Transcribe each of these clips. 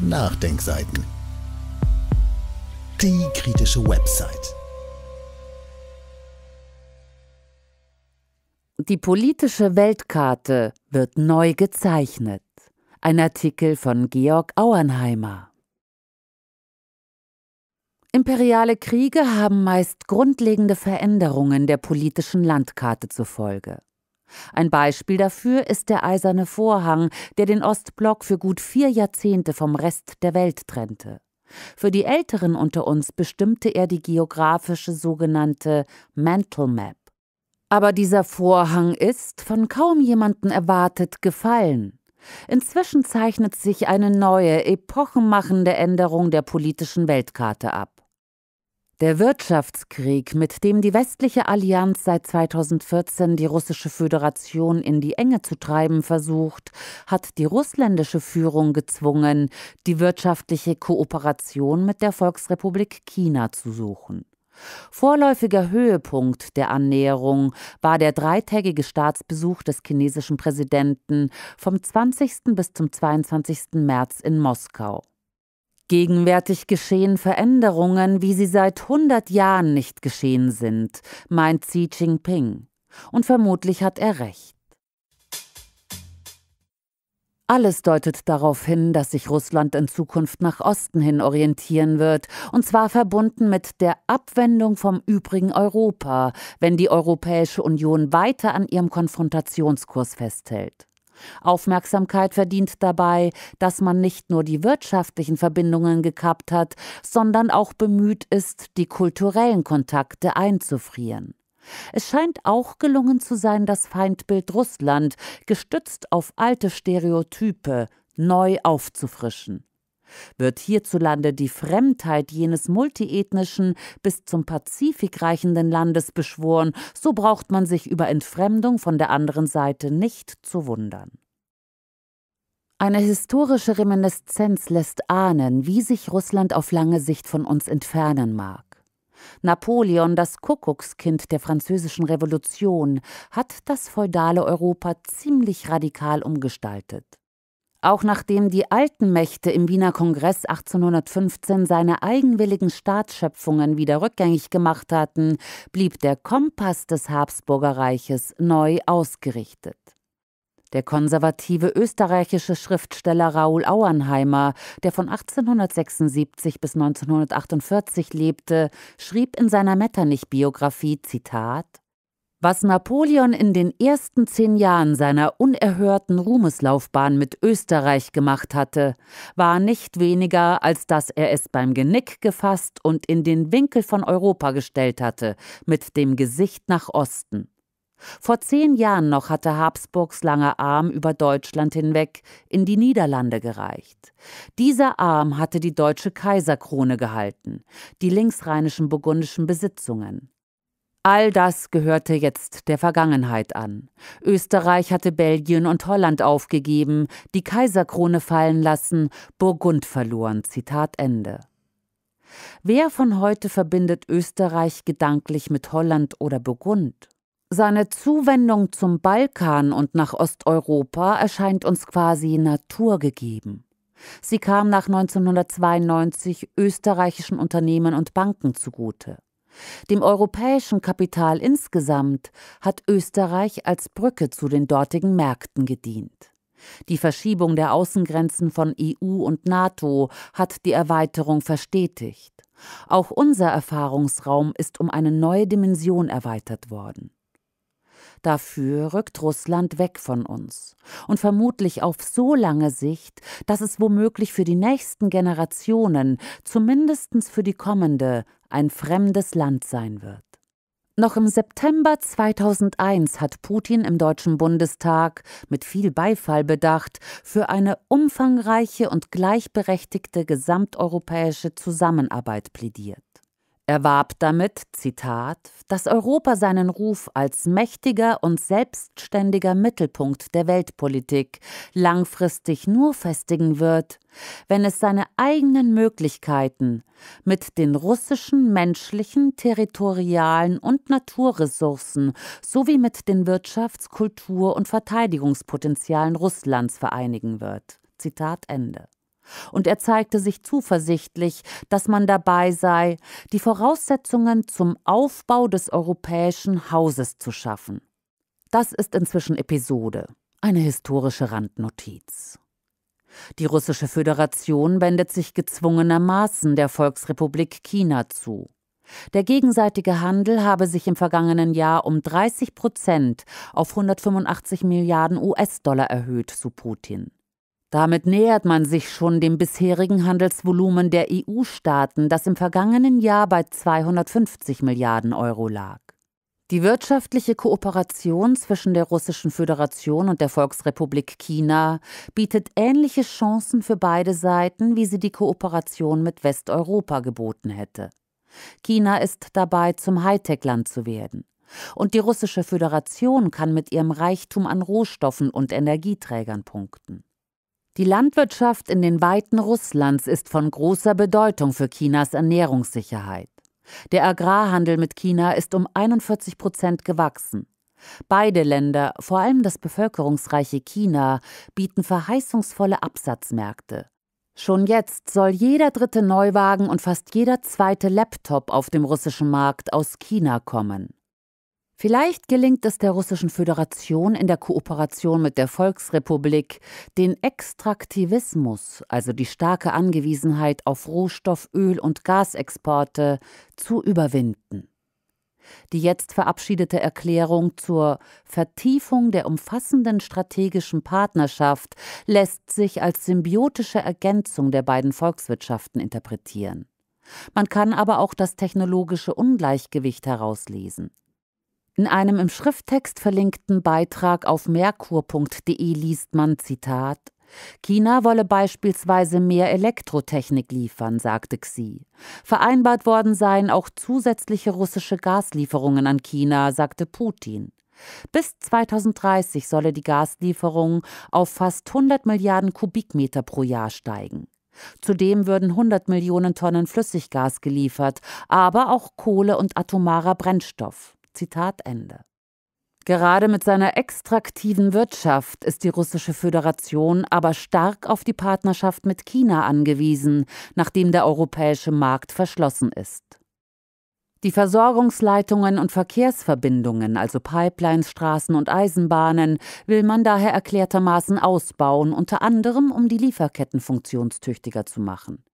Nachdenkseiten. Die kritische Website. Die politische Weltkarte wird neu gezeichnet. Ein Artikel von Georg Auernheimer. Imperiale Kriege haben meist grundlegende Veränderungen der politischen Landkarte zur Folge. Ein Beispiel dafür ist der eiserne Vorhang, der den Ostblock für gut vier Jahrzehnte vom Rest der Welt trennte. Für die Älteren unter uns bestimmte er die geografische sogenannte Mental Map. Aber dieser Vorhang ist, von kaum jemanden erwartet, gefallen. Inzwischen zeichnet sich eine neue, epochenmachende Änderung der politischen Weltkarte ab. Der Wirtschaftskrieg, mit dem die westliche Allianz seit 2014 die russische Föderation in die Enge zu treiben versucht, hat die russländische Führung gezwungen, die wirtschaftliche Kooperation mit der Volksrepublik China zu suchen. Vorläufiger Höhepunkt der Annäherung war der dreitägige Staatsbesuch des chinesischen Präsidenten vom 20. bis zum 22. März in Moskau. Gegenwärtig geschehen Veränderungen, wie sie seit 100 Jahren nicht geschehen sind, meint Xi Jinping. Und vermutlich hat er recht. Alles deutet darauf hin, dass sich Russland in Zukunft nach Osten hin orientieren wird, und zwar verbunden mit der Abwendung vom übrigen Europa, wenn die Europäische Union weiter an ihrem Konfrontationskurs festhält. Aufmerksamkeit verdient dabei, dass man nicht nur die wirtschaftlichen Verbindungen gekappt hat, sondern auch bemüht ist, die kulturellen Kontakte einzufrieren. Es scheint auch gelungen zu sein, das Feindbild Russland, gestützt auf alte Stereotype, neu aufzufrischen wird hierzulande die Fremdheit jenes multiethnischen, bis zum Pazifik reichenden Landes beschworen, so braucht man sich über Entfremdung von der anderen Seite nicht zu wundern. Eine historische Reminiszenz lässt ahnen, wie sich Russland auf lange Sicht von uns entfernen mag. Napoleon, das Kuckuckskind der französischen Revolution, hat das feudale Europa ziemlich radikal umgestaltet. Auch nachdem die alten Mächte im Wiener Kongress 1815 seine eigenwilligen Staatsschöpfungen wieder rückgängig gemacht hatten, blieb der Kompass des Habsburger Reiches neu ausgerichtet. Der konservative österreichische Schriftsteller Raoul Auernheimer, der von 1876 bis 1948 lebte, schrieb in seiner Metternich-Biografie: Zitat was Napoleon in den ersten zehn Jahren seiner unerhörten Ruhmeslaufbahn mit Österreich gemacht hatte, war nicht weniger, als dass er es beim Genick gefasst und in den Winkel von Europa gestellt hatte, mit dem Gesicht nach Osten. Vor zehn Jahren noch hatte Habsburgs langer Arm über Deutschland hinweg in die Niederlande gereicht. Dieser Arm hatte die deutsche Kaiserkrone gehalten, die linksrheinischen burgundischen Besitzungen. All das gehörte jetzt der Vergangenheit an. Österreich hatte Belgien und Holland aufgegeben, die Kaiserkrone fallen lassen, Burgund verloren. Zitat Ende. Wer von heute verbindet Österreich gedanklich mit Holland oder Burgund? Seine Zuwendung zum Balkan und nach Osteuropa erscheint uns quasi naturgegeben. Sie kam nach 1992 österreichischen Unternehmen und Banken zugute. Dem europäischen Kapital insgesamt hat Österreich als Brücke zu den dortigen Märkten gedient. Die Verschiebung der Außengrenzen von EU und NATO hat die Erweiterung verstetigt. Auch unser Erfahrungsraum ist um eine neue Dimension erweitert worden. Dafür rückt Russland weg von uns und vermutlich auf so lange Sicht, dass es womöglich für die nächsten Generationen, zumindest für die kommende, ein fremdes Land sein wird. Noch im September 2001 hat Putin im Deutschen Bundestag mit viel Beifall bedacht für eine umfangreiche und gleichberechtigte gesamteuropäische Zusammenarbeit plädiert erwarb damit, Zitat, dass Europa seinen Ruf als mächtiger und selbstständiger Mittelpunkt der Weltpolitik langfristig nur festigen wird, wenn es seine eigenen Möglichkeiten mit den russischen menschlichen, territorialen und Naturressourcen sowie mit den Wirtschafts-, Kultur- und Verteidigungspotenzialen Russlands vereinigen wird. Zitat Ende und er zeigte sich zuversichtlich, dass man dabei sei, die Voraussetzungen zum Aufbau des europäischen Hauses zu schaffen. Das ist inzwischen Episode, eine historische Randnotiz. Die Russische Föderation wendet sich gezwungenermaßen der Volksrepublik China zu. Der gegenseitige Handel habe sich im vergangenen Jahr um 30 Prozent auf 185 Milliarden US-Dollar erhöht, so Putin. Damit nähert man sich schon dem bisherigen Handelsvolumen der EU-Staaten, das im vergangenen Jahr bei 250 Milliarden Euro lag. Die wirtschaftliche Kooperation zwischen der Russischen Föderation und der Volksrepublik China bietet ähnliche Chancen für beide Seiten, wie sie die Kooperation mit Westeuropa geboten hätte. China ist dabei, zum Hightech-Land zu werden. Und die Russische Föderation kann mit ihrem Reichtum an Rohstoffen und Energieträgern punkten. Die Landwirtschaft in den Weiten Russlands ist von großer Bedeutung für Chinas Ernährungssicherheit. Der Agrarhandel mit China ist um 41 Prozent gewachsen. Beide Länder, vor allem das bevölkerungsreiche China, bieten verheißungsvolle Absatzmärkte. Schon jetzt soll jeder dritte Neuwagen und fast jeder zweite Laptop auf dem russischen Markt aus China kommen. Vielleicht gelingt es der Russischen Föderation in der Kooperation mit der Volksrepublik, den Extraktivismus, also die starke Angewiesenheit auf Rohstoff-, Öl- und Gasexporte, zu überwinden. Die jetzt verabschiedete Erklärung zur Vertiefung der umfassenden strategischen Partnerschaft lässt sich als symbiotische Ergänzung der beiden Volkswirtschaften interpretieren. Man kann aber auch das technologische Ungleichgewicht herauslesen. In einem im Schrifttext verlinkten Beitrag auf merkur.de liest man Zitat China wolle beispielsweise mehr Elektrotechnik liefern, sagte Xi. Vereinbart worden seien auch zusätzliche russische Gaslieferungen an China, sagte Putin. Bis 2030 solle die Gaslieferung auf fast 100 Milliarden Kubikmeter pro Jahr steigen. Zudem würden 100 Millionen Tonnen Flüssiggas geliefert, aber auch Kohle und atomarer Brennstoff. Zitat Ende. Gerade mit seiner extraktiven Wirtschaft ist die Russische Föderation aber stark auf die Partnerschaft mit China angewiesen, nachdem der europäische Markt verschlossen ist. Die Versorgungsleitungen und Verkehrsverbindungen, also Pipelines, Straßen und Eisenbahnen, will man daher erklärtermaßen ausbauen, unter anderem um die Lieferketten funktionstüchtiger zu machen.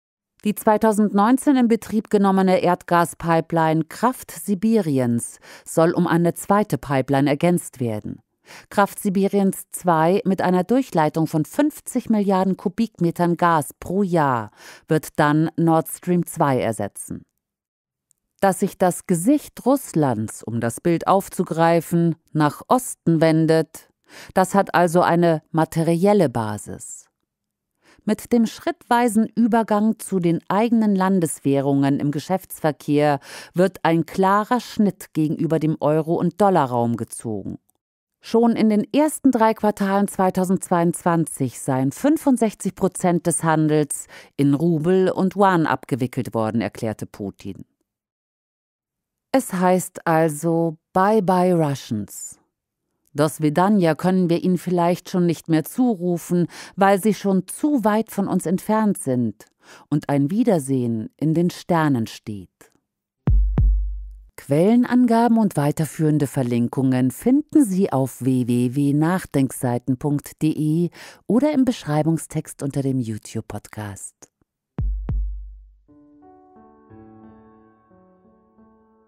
Die 2019 in Betrieb genommene Erdgaspipeline Kraft Sibiriens soll um eine zweite Pipeline ergänzt werden. Kraft Sibiriens 2 mit einer Durchleitung von 50 Milliarden Kubikmetern Gas pro Jahr wird dann Nord Stream 2 ersetzen. Dass sich das Gesicht Russlands, um das Bild aufzugreifen, nach Osten wendet, das hat also eine materielle Basis. Mit dem schrittweisen Übergang zu den eigenen Landeswährungen im Geschäftsverkehr wird ein klarer Schnitt gegenüber dem Euro- und Dollarraum gezogen. Schon in den ersten drei Quartalen 2022 seien 65 Prozent des Handels in Rubel und Yuan abgewickelt worden, erklärte Putin. Es heißt also Bye Bye Russians. Das Vidania können wir ihnen vielleicht schon nicht mehr zurufen, weil sie schon zu weit von uns entfernt sind und ein Wiedersehen in den Sternen steht. Quellenangaben und weiterführende Verlinkungen finden Sie auf www.nachdenkseiten.de oder im Beschreibungstext unter dem YouTube-Podcast.